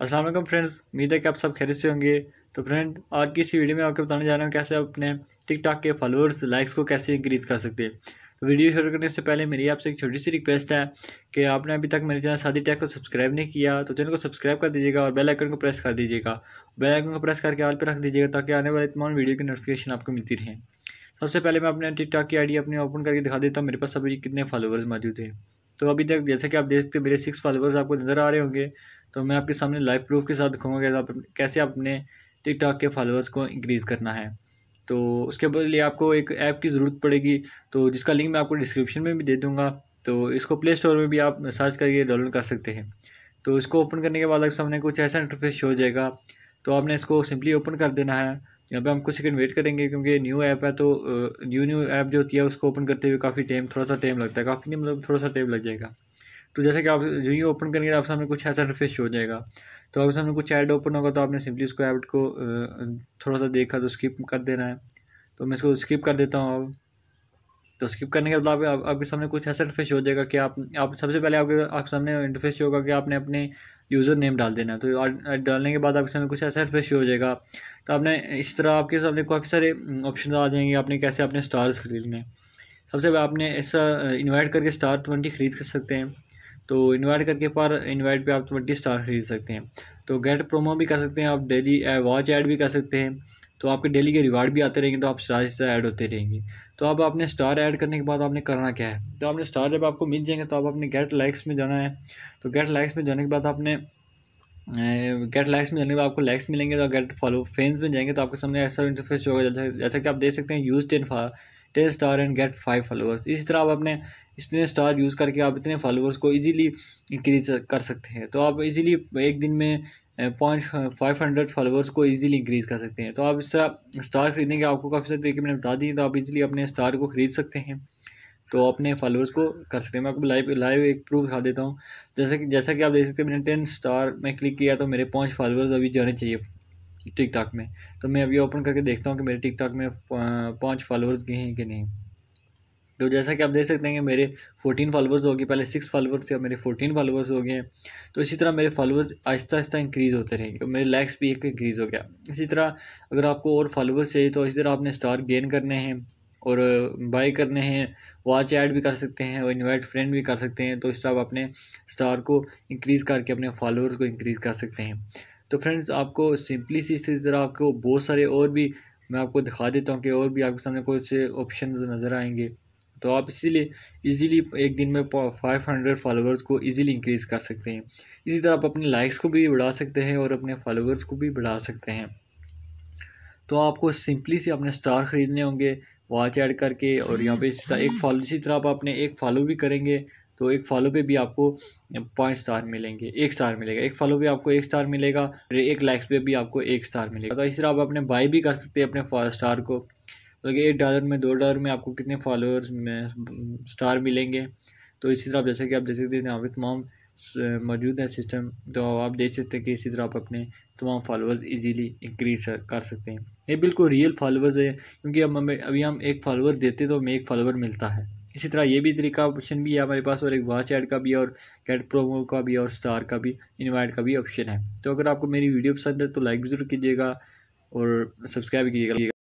Aslam friends उम्मीद है कि आप सब खैर से होंगे तो फ्रेंड आज की इस वीडियो में आपको बताने जा रहा हूँ कैसे अपने टिकटॉक के फॉलोअर्स लाइक्स को कैसे इंक्रीज़ कर सकते हैं तो वीडियो शुरू करने से पहले मेरी आपसे एक छोटी सी रिक्वेस्ट है कि आपने अभी तक मेरे चैनल शादी टैक को सब्सक्राइब नहीं किया तो चैनल को सब्सक्राइब कर दीजिएगा और बेल आइकन को प्रेस कर दीजिएगा बेल आइकन को प्रेस करके आल पर रख दीजिएगा ताकि आने वाले तमाम वीडियो की नोटिफिकेशन आपको मिलती रहे सबसे पहले मैं अपने टिकटॉक की आई अपने ओपन करके दिखा देता हूँ मेरे पास अभी कितने फॉलोअर्स मौजूद हैं तो अभी तक जैसे कि आप देख सकते मेरे सिक्स फॉलोअर्स आपको नज़र आ रहे होंगे तो मैं आपके सामने लाइव प्रूफ के साथ दिखाऊंगा आप कैसे अपने टिकटॉक के फॉलोअर्स को इंक्रीज़ करना है तो उसके लिए आपको एक ऐप की ज़रूरत पड़ेगी तो जिसका लिंक मैं आपको डिस्क्रिप्शन में भी दे दूँगा तो इसको प्ले स्टोर में भी आप सर्च करके डाउनलोड कर सकते हैं तो इसको ओपन करने के बाद आपके सामने कुछ ऐसा इंटरफेस शो हो जाएगा तो आपने इसको सिंपली ओपन कर देना है यहाँ पे हम कुछ सेकंड वेट करेंगे क्योंकि न्यू ऐप है तो न्यू न्यू ऐप जो होती है उसको ओपन करते हुए काफ़ी टाइम थोड़ा सा टाइम लगता है काफ़ी नहीं मतलब थोड़ा सा टाइम लग जाएगा तो जैसे कि आप जो ये ओपन करेंगे तो आप सामने कुछ ऐसा इंटरफेस हो जाएगा तो आप सामने कुछ ऐड ओपन होगा तो आपने सिंपली उसको ऐड को थोड़ा सा देखा तो स्किप कर देना है तो मैं इसको स्किप कर देता हूँ अब तो स्किप करने के बाद आप आपके सामने कुछ ऐसा इंटरफेस हो जाएगा कि आप आप सबसे पहले आपके आपके सामने इंटरफेस होगा कि आपने अपने यूज़र नेम डाल देना है तो डालने के बाद आपके सामने कुछ ऐसा इंटरफेस हो जाएगा तो आपने इस तरह आपके सामने काफ़ी सारे ऑप्शन आ जाएंगे आपने कैसे अपने स्टार्स खरीदने सबसे पहले आपने ऐसा इन्वाइट करके स्टार ट्वेंटी खरीद कर सकते हैं तो इनवाइट करके पर इनवाइट पे आप ट्वेंटी स्टार खरीद सकते हैं तो गेट प्रोमो भी कर सकते हैं आप डेली वॉच ऐड भी कर सकते हैं तो आपके डेली के रिवार्ड भी आते रहेंगे तो आप स्टार स्टार ऐड होते रहेंगे तो अब आपने स्टार ऐड करने के बाद आपने करना क्या है तो आपने स्टार जब आपको मिल जाएंगे तो आप अपने गेट लाइक्स में जाना है तो गेट लाइक्स में जाने के बाद आपने गेट लाइक्स में जाने के बाद आपको लाइक्स मिलेंगे तो गेट फॉलो फ्रेंड्स में जाएंगे तो आपके सामने ऐसा इंटरफेस होगा जैसा जैसा कि आप देख सकते हैं use ten ten star and get five followers इसी तरह आप अपने इतने स्टार यूज़ करके आप इतने फॉलोअर्स को इजीली इंक्रीज कर सकते हैं तो आप इजीली एक दिन में पॉइंट फाइव हंड्रेड फॉलोअर्स को इजीली इंक्रीज कर सकते हैं तो आप इस तरह स्टार खरीदने के आपको काफ़ी सारे तरीके मैंने बता दिए तो आप इजीली अपने स्टार को खरीद सकते हैं तो अपने फॉलोअर्स को कर सकते हैं मैं आपको लाइव लाइव एक प्रूफ दिखा देता हूँ जैसे कि जैसा कि आप देख सकते हैं मैंने टेन स्टार में क्लिक किया तो मेरे पाँच फॉलोअर्स अभी जाने चाहिए टिकटॉक में तो मैं अभी ओपन करके देखता हूँ कि मेरे टिकटॉक में पाँच फॉलोअर्स गए हैं कि नहीं तो जैसा कि आप देख सकते हैं कि मेरे 14 फॉलोवर्स हो गए पहले सिक्स फॉलोवर्स थे और मेरे 14 फॉलोअर्स हो गए हैं तो इसी तरह मेरे फॉलोअर्स आहिस्ता आहिस्ता इंक्रीज़ होते रहेंगे और मेरे लैक्स भी एक इंक्रीज़ हो गया इसी तरह अगर आपको और फॉलोवर्स चाहिए तो इसी तरह आपने स्टार गेन करने हैं और बाई करने हैं वॉच ऐड भी कर सकते हैं और इन्वाइट फ्रेंड भी कर सकते हैं तो इस तरह आप अपने स्टार को इंक्रीज़ करके अपने फॉलोअर्स को इंक्रीज़ कर सकते हैं तो फ्रेंड्स आपको सिंपली सी इसी तरह आपको बहुत सारे और भी मैं आपको दिखा देता हूँ कि और भी आपके सामने कुछ ऑप्शन नज़र आएंगे तो आप इसीलिए इजीली एक दिन में फाइव हंड्रेड फॉलोअर्स को इजीली इंक्रीज़ कर सकते हैं इसी तरह आप अपने लाइक्स को भी बढ़ा सकते हैं और अपने फॉलोअर्स को भी बढ़ा सकते हैं तो आपको सिंपली से अपने स्टार ख़रीदने होंगे वॉच ऐड करके और यहाँ पे इसी तरह एक फॉलो इसी तरह आप अपने एक फॉलो भी करेंगे तो एक फॉलो पे भी आपको पाँच स्टार मिलेंगे एक स्टार मिलेगा एक फॉलो पे आपको एक स्टार मिलेगा एक लाइक्स पे भी आपको एक स्टार मिलेगा तो इसी तरह आप अपने बाई भी कर सकते हैं अपने स्टार को तो एक डॉलर में दो डॉलर में आपको कितने फॉलोअर्स में स्टार मिलेंगे तो इसी तरह जैसे कि आप देख सकते हैं यहाँ पर तमाम मौजूद है सिस्टम तो आप देख सकते हैं कि इसी तरह आप अपने तमाम फॉलोअर्स इजीली इंक्रीज कर सकते हैं ये बिल्कुल रियल फॉलोअर्स है क्योंकि अब हमें अभी हम एक फॉलोअर देते तो हमें एक फॉलोअर मिलता है इसी तरह ये भी तरीका ऑप्शन भी है हमारे पास और एक वाच ऐड का भी और कैट प्रोमो का भी और स्टार का भी इन्वाइट का भी ऑप्शन है तो अगर आपको मेरी वीडियो पसंद है तो लाइक भी जरूर कीजिएगा और सब्सक्राइब कीजिएगा